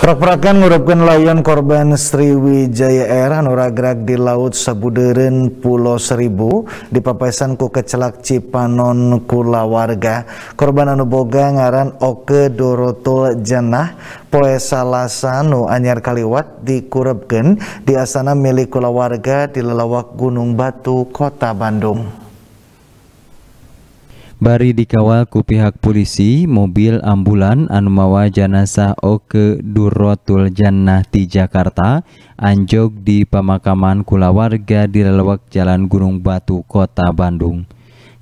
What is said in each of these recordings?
Prak-prakan ngurupkan layan korban Sriwijaya Air anu di Laut Sabuderen Pulau Seribu di papesan ku kecelak Cipanon kula warga. Korban anu boga ngaran Oke Dorotul Jannah poe Salasa anu anyar kaliwat dikurepkeun di asana milik kula warga di lelawak Gunung Batu, Kota Bandung. Bari dikawal ku pihak polisi, mobil ambulan anu mawa jenazah Oke Durotul Jannah di Jakarta anjog di pemakaman kulawarga di lewak Jalan Gunung Batu, Kota Bandung.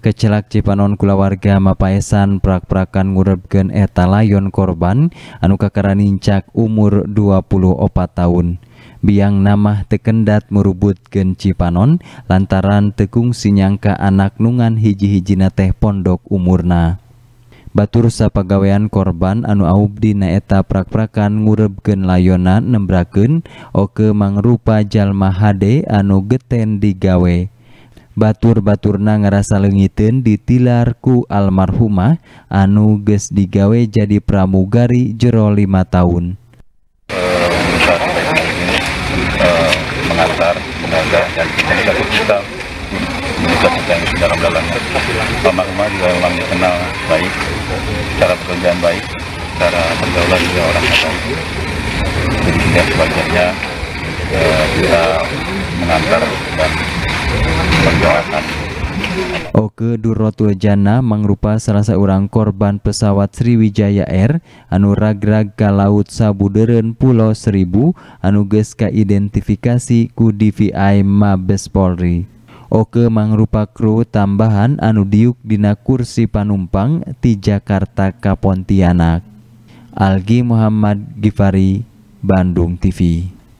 Kecelak Cipanon kulawarga Mapaesan prak-prakan ngurebgen eta layon korban anu kakaraninncak umur 24 tahun. Yang namah tekendt merebut gen cipanon, Laaran tekung sinyangka anak nungan hijihijinate Pondok umurna. Batur sapagawean korban anu Abubdi naetaprakprakkan ngebb gen layona nembraken, o ke manggrupajal Mahaade anu geten digawe. Baturbaturna ngerasa lengiten di tilarku Alrhuma, Anu ges digawe jadi pramuugai jero lima tahun. jenazah dan yang takut kita kita sedang dalam dalamnya almarhumah juga memang dikenal baik cara pekerjaan baik cara pergaulan juga orang baik jadi tidak sewajarnya eh, kita mengantar dan mendoakan Oke Durrotul Jana mangrupa salah seorang korban pesawat Sriwijaya Air anu ragrag ka laut Sabuderen Pulau Seribu anu geus identifikasi ku DVI Mabes Polri. Oke mangrupa kru tambahan anu diuk dina kursi panumpang di Jakarta ka Pontianak. Algi Muhammad Gifari, Bandung TV.